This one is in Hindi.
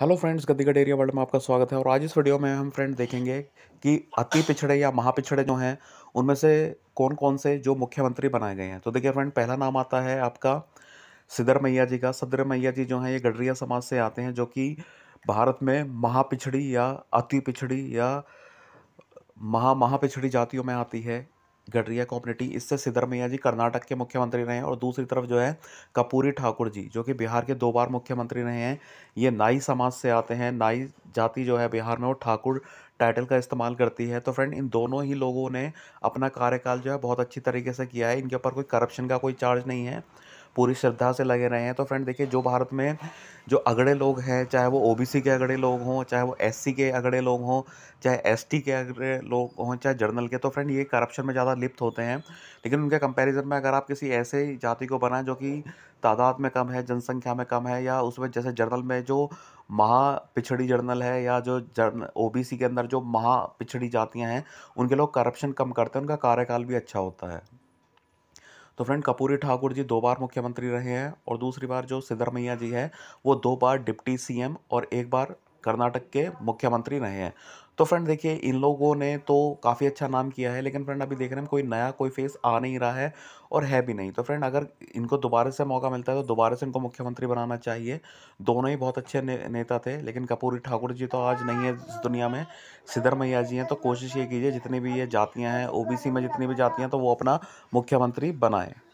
hello friends Gaddigarh area world में आपका स्वागत है और आज इस वीडियो में हम फ्रेंड देखेंगे कि अति पिछड़े या महापिछड़े जो हैं उनमें से कौन कौन से जो मुख्यमंत्री बनाए गए हैं तो देखिए फ्रेंड पहला नाम आता है आपका सिदर मैया जी का सदर मैया जी जो हैं ये गडरिया समाज से आते हैं जो कि भारत में महापिछड़ी या अति पिछड़ी या महा महापिछड़ी जातियों में आती है गडरिया कॉम्युनिटी इससे सिद्धरमैया जी कर्नाटक के मुख्यमंत्री रहे हैं और दूसरी तरफ जो है कपूरी ठाकुर जी जो कि बिहार के दो बार मुख्यमंत्री रहे हैं ये नाई समाज से आते हैं नाई जाति जो है बिहार में वो ठाकुर टाइटल का इस्तेमाल करती है तो फ्रेंड इन दोनों ही लोगों ने अपना कार्यकाल जो है बहुत अच्छी तरीके से किया है इनके ऊपर कोई करप्शन का कोई चार्ज नहीं है पूरी श्रद्धा से लगे रहे हैं तो फ्रेंड देखिए जो भारत में जो अगड़े लोग हैं चाहे वो ओबीसी के अगड़े लोग हों चाहे वो एससी के अगड़े लोग हों चाहे एसटी के अगड़े लोग हों चाहे जर्नल के तो फ्रेंड ये करप्शन में ज़्यादा लिप्त होते हैं लेकिन उनके कंपैरिजन में अगर आप किसी ऐसे जाति को बनाएं जो कि तादाद में कम है जनसंख्या में कम है या उसमें जैसे जर्नल में जो महा पिछड़ी जर्नल है या जो जर्न ओ के अंदर जो महा पिछड़ी जातियाँ हैं उनके लोग करप्शन कम करते हैं उनका कार्यकाल भी अच्छा होता है तो फ्रेंड कपूरी ठाकुर जी दो बार मुख्यमंत्री रहे हैं और दूसरी बार जो सिद्धरमैया जी है वो दो बार डिप्टी सीएम और एक बार कर्नाटक के मुख्यमंत्री रहे हैं तो फ्रेंड देखिए इन लोगों ने तो काफ़ी अच्छा नाम किया है लेकिन फ्रेंड अभी देख रहे हैं कोई नया कोई फेस आ नहीं रहा है और है भी नहीं तो फ्रेंड अगर इनको दोबारा से मौका मिलता है तो दोबारा से इनको मुख्यमंत्री बनाना चाहिए दोनों ही बहुत अच्छे ने, नेता थे लेकिन कपूरी ठाकुर जी तो आज नहीं है इस दुनिया में सिद्धर मैया जी हैं तो कोशिश ये कीजिए जितनी भी ये जातियाँ हैं ओ में जितनी भी जातियाँ तो वो अपना मुख्यमंत्री बनाएँ